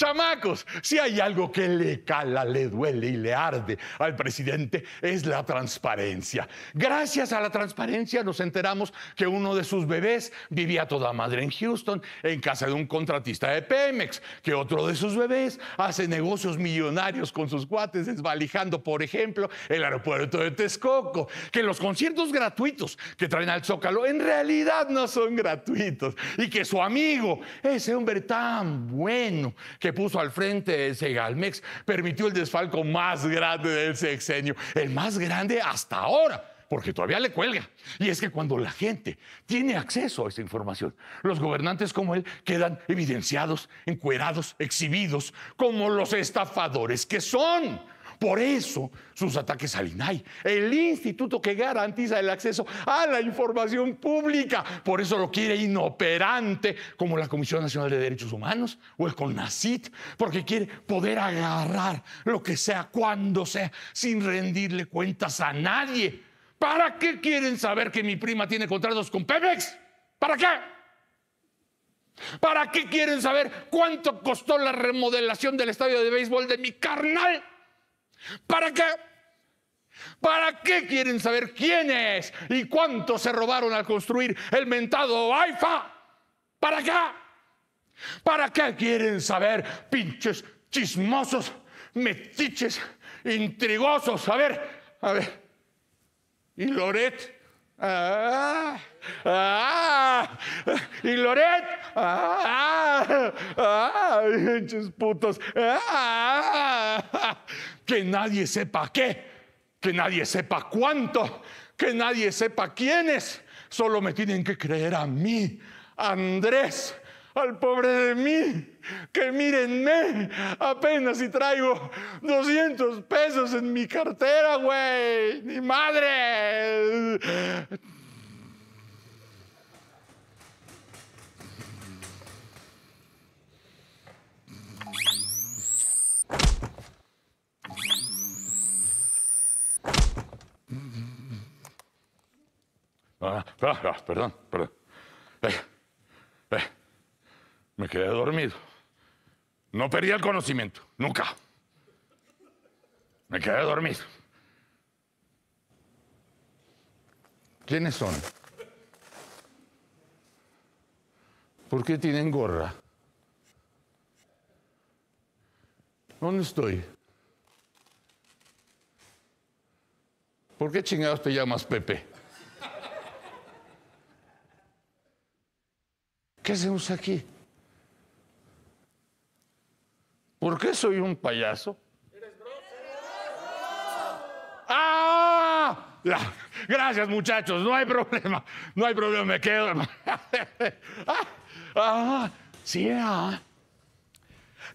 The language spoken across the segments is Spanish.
Chamacos, si hay algo que le cala, le duele y le arde al presidente es la transparencia. Gracias a la transparencia nos enteramos que uno de sus bebés vivía toda madre en Houston, en casa de un contratista de Pemex, que otro de sus bebés hace negocios millonarios con sus cuates, desvalijando, por ejemplo, el aeropuerto de Texcoco, que los conciertos gratuitos que traen al Zócalo en realidad no son gratuitos y que su amigo, ese hombre tan bueno, que puso al frente de Segalmex permitió el desfalco más grande del sexenio, el más grande hasta ahora porque todavía le cuelga. Y es que cuando la gente tiene acceso a esa información, los gobernantes como él quedan evidenciados, encuerados, exhibidos, como los estafadores que son. Por eso sus ataques al INAI, el instituto que garantiza el acceso a la información pública, por eso lo quiere inoperante como la Comisión Nacional de Derechos Humanos o el CONACIT, porque quiere poder agarrar lo que sea, cuando sea, sin rendirle cuentas a nadie. ¿Para qué quieren saber que mi prima tiene contratos con Pemex? ¿Para qué? ¿Para qué quieren saber cuánto costó la remodelación del estadio de béisbol de mi carnal? ¿Para qué? ¿Para qué quieren saber quién es y cuánto se robaron al construir el mentado AIFA? ¿Para qué? ¿Para qué quieren saber, pinches chismosos, metiches, intrigosos? A ver, a ver. ¿Y Loret? Ah, ah, y Loret, ah, ah, ah pinches putos, ah, que nadie sepa qué, que nadie sepa cuánto, que nadie sepa quiénes. Solo me tienen que creer a mí, Andrés, al pobre de mí, que mírenme, apenas si traigo 200 pesos en mi cartera, güey, mi madre. Ah, ah, ah, perdón, perdón. Eh, eh, me quedé dormido. No perdí el conocimiento, nunca. Me quedé dormido. ¿Quiénes son? ¿Por qué tienen gorra? ¿Dónde estoy? ¿Por qué chingados te llamas Pepe? ¿Qué hacemos aquí? ¿Por qué soy un payaso? ¿Eres ¡Ah! Gracias, muchachos. No hay problema. No hay problema. Me quedo. Ah, ah, sí, ah.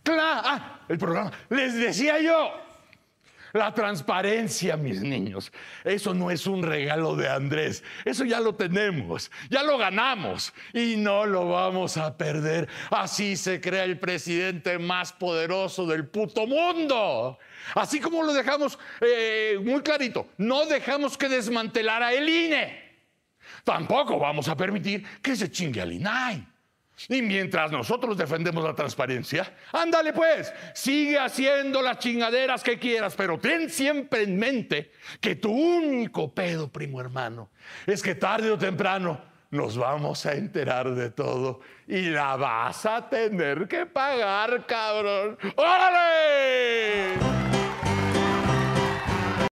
Claro, ah, el programa. Les decía yo. La transparencia, mis niños. Eso no es un regalo de Andrés. Eso ya lo tenemos, ya lo ganamos y no lo vamos a perder. Así se crea el presidente más poderoso del puto mundo. Así como lo dejamos eh, muy clarito, no dejamos que desmantelara el INE. Tampoco vamos a permitir que se chingue al INAI. Y mientras nosotros defendemos la transparencia, ándale pues, sigue haciendo las chingaderas que quieras, pero ten siempre en mente que tu único pedo, primo hermano, es que tarde o temprano nos vamos a enterar de todo y la vas a tener que pagar, cabrón. ¡Órale!